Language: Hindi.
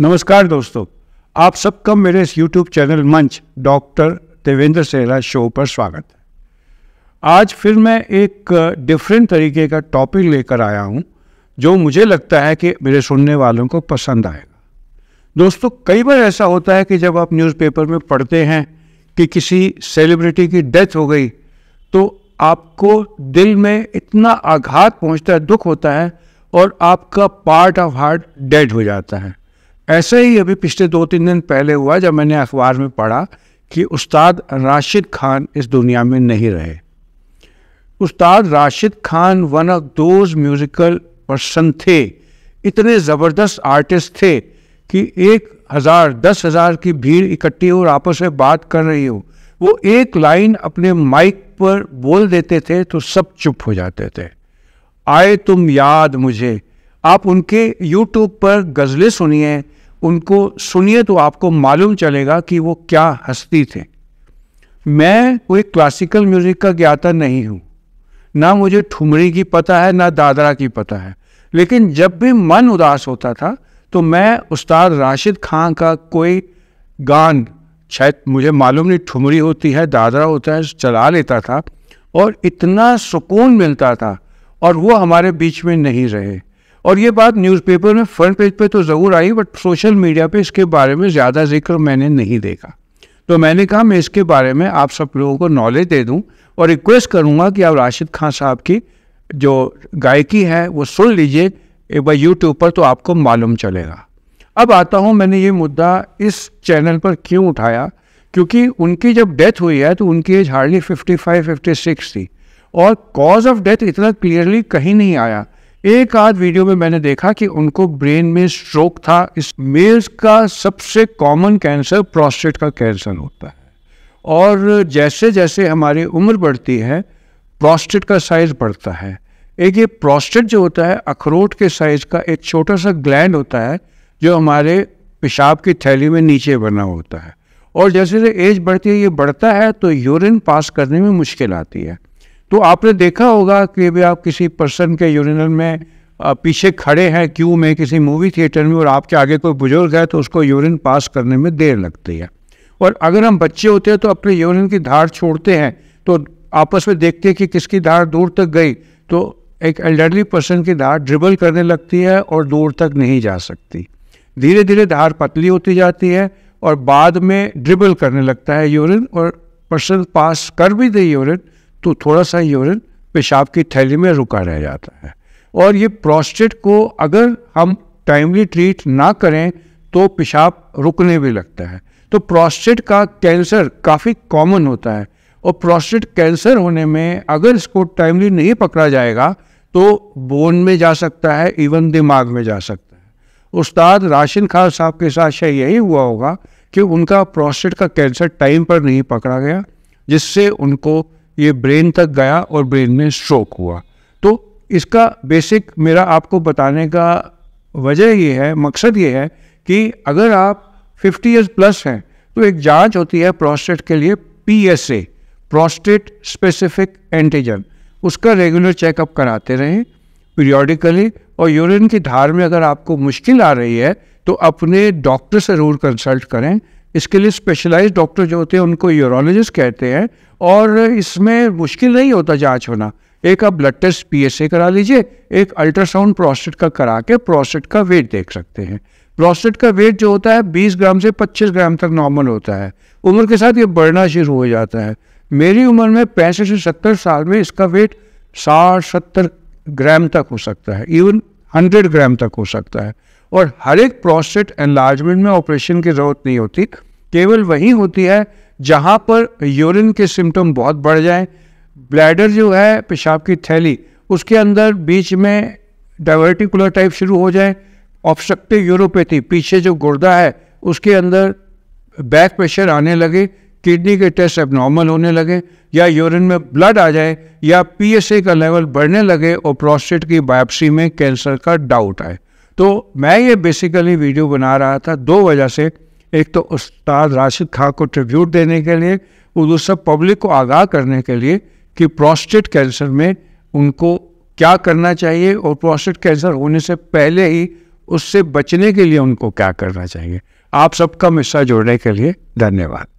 नमस्कार दोस्तों आप सबका मेरे इस यूट्यूब चैनल मंच डॉक्टर देवेंद्र सेहरा शो पर स्वागत है आज फिर मैं एक डिफरेंट तरीके का टॉपिक लेकर आया हूँ जो मुझे लगता है कि मेरे सुनने वालों को पसंद आएगा दोस्तों कई बार ऐसा होता है कि जब आप न्यूज़पेपर में पढ़ते हैं कि किसी सेलिब्रिटी की डेथ हो गई तो आपको दिल में इतना आघात पहुंचता है दुख होता है और आपका पार्ट ऑफ हार्ट डेड हो जाता है ऐसे ही अभी पिछले दो तीन दिन पहले हुआ जब मैंने अखबार में पढ़ा कि उस्ताद राशिद खान इस दुनिया में नहीं रहे Ustad Rashid Khan one of those musical person थे इतने ज़बरदस्त आर्टिस्ट थे कि एक हज़ार दस हज़ार की भीड़ इकट्ठी हो और आपस में बात कर रही हो वो एक लाइन अपने माइक पर बोल देते थे तो सब चुप हो जाते थे आए तुम याद मुझे आप उनके यूट्यूब पर गज़लें सुनिए उनको सुनिए तो आपको मालूम चलेगा कि वो क्या हस्ती थे मैं कोई क्लासिकल म्यूज़िक का ज्ञाता नहीं हूँ ना मुझे ठुमरी की पता है ना दादरा की पता है लेकिन जब भी मन उदास होता था तो मैं उस्ताद राशिद खां का कोई गान शायद मुझे मालूम नहीं ठुमरी होती है दादरा होता है चला लेता था और इतना सुकून मिलता था और वो हमारे बीच में नहीं रहे और ये बात न्यूज़पेपर में फ्रंट पेज पे तो ज़रूर आई बट सोशल मीडिया पे इसके बारे में ज़्यादा जिक्र मैंने नहीं देखा तो मैंने कहा मैं इसके बारे में आप सब लोगों को नॉलेज दे दूँ और रिक्वेस्ट करूँगा कि आप राशिद खान साहब की जो गायकी है वो सुन लीजिए एक बार यूट्यूब पर तो आपको मालूम चलेगा अब आता हूँ मैंने ये मुद्दा इस चैनल पर क्यों उठाया क्योंकि उनकी जब डेथ हुई है तो उनकी एज हार्डली 55, 56 थी और कॉज ऑफ डेथ इतना क्लियरली कहीं नहीं आया एक आध वीडियो में मैंने देखा कि उनको ब्रेन में स्ट्रोक था इस मेल्स का सबसे कॉमन कैंसर प्रोस्टेट का कैंसर होता है और जैसे जैसे हमारी उम्र बढ़ती है प्रोस्टेट का साइज बढ़ता है एक ये प्रोस्टेट जो होता है अखरोट के साइज का एक छोटा सा ग्लैंड होता है जो हमारे पेशाब की थैली में नीचे बना होता है और जैसे जैसे एज बढ़ती है ये बढ़ता है तो यूरिन पास करने में मुश्किल आती है तो आपने देखा होगा कि भी आप किसी पर्सन के यूरिनल में पीछे खड़े हैं क्यू में किसी मूवी थिएटर में और आपके आगे कोई बुजुर्ग है तो उसको यूरिन पास करने में देर लगती है और अगर हम बच्चे होते हैं तो अपने यूरिन की धार छोड़ते हैं तो आपस में देखते हैं कि किसकी धार दूर तक गई तो एक एल्डरली पर्सन की धार ड्रिबल करने लगती है और दूर तक नहीं जा सकती धीरे धीरे धार पतली होती जाती है और बाद में ड्रिबल करने लगता है यूरिन और पर्सन पास कर भी दे यूरिन तो थोड़ा सा यूरिन पेशाब की थैली में रुका रह जाता है और ये प्रोस्टेट को अगर हम टाइमली ट्रीट ना करें तो पेशाब रुकने भी लगता है तो प्रोस्टेट का कैंसर काफ़ी कॉमन होता है और प्रोस्टेट कैंसर होने में अगर इसको टाइमली नहीं पकड़ा जाएगा तो बोन में जा सकता है इवन दिमाग में जा सकता है उस्ताद राशिन खान साहब के साथ शायद यही हुआ होगा कि उनका प्रोस्टेट का कैंसर टाइम पर नहीं पकड़ा गया जिससे उनको ये ब्रेन तक गया और ब्रेन में स्ट्रोक हुआ तो इसका बेसिक मेरा आपको बताने का वजह ये है मकसद ये है कि अगर आप 50 ईयर्स प्लस हैं तो एक जांच होती है प्रोस्टेट के लिए P S A prostate specific antigen उसका रेगुलर चेकअप कराते रहें पीरियोडिकली और यूरिन की धार में अगर आपको मुश्किल आ रही है तो अपने डॉक्टर से ज़रूर कंसल्ट करें इसके लिए स्पेशलाइज डॉक्टर जो होते हैं उनको यूरोलॉजिस्ट कहते हैं और इसमें मुश्किल नहीं होता जांच होना एक आप ब्लड टेस्ट पीएसए करा लीजिए एक अल्ट्रासाउंड प्रोस्टेट का करा के प्रोस्टेट का वेट देख सकते हैं प्रोस्टेट का वेट जो होता है 20 ग्राम से 25 ग्राम तक नॉर्मल होता है उम्र के साथ ये बढ़ना शुरू हो जाता है मेरी उम्र में पैंसठ से सत्तर साल में इसका वेट साठ सत्तर ग्राम तक हो सकता है इवन हंड्रेड ग्राम तक हो सकता है और हर एक प्रोस्टेट एनलार्जमेंट में ऑपरेशन की ज़रूरत नहीं होती केवल वही होती है जहाँ पर यूरिन के सिम्टम बहुत बढ़ जाएं ब्लैडर जो है पेशाब की थैली उसके अंदर बीच में डाइवर्टिकुलर टाइप शुरू हो जाए ऑब्स्ट्रक्टिव यूरोपैथी पीछे जो गुर्दा है उसके अंदर बैक प्रेशर आने लगे किडनी के टेस्ट एबनॉर्मल होने लगे या यूरिन में ब्लड आ जाए या पीएसए का लेवल बढ़ने लगे और प्रोस्टेट की बायोप्सी में कैंसर का डाउट आए तो मैं ये बेसिकली वीडियो बना रहा था दो वजह से एक तो उस्ताद राशिद खां को ट्रिब्यूट देने के लिए और दूसरा पब्लिक को आगाह करने के लिए कि प्रोस्टेट कैंसर में उनको क्या करना चाहिए और प्रोस्टेट कैंसर होने से पहले ही उससे बचने के लिए उनको क्या करना चाहिए आप सबका मिस्सा जोड़ने के लिए धन्यवाद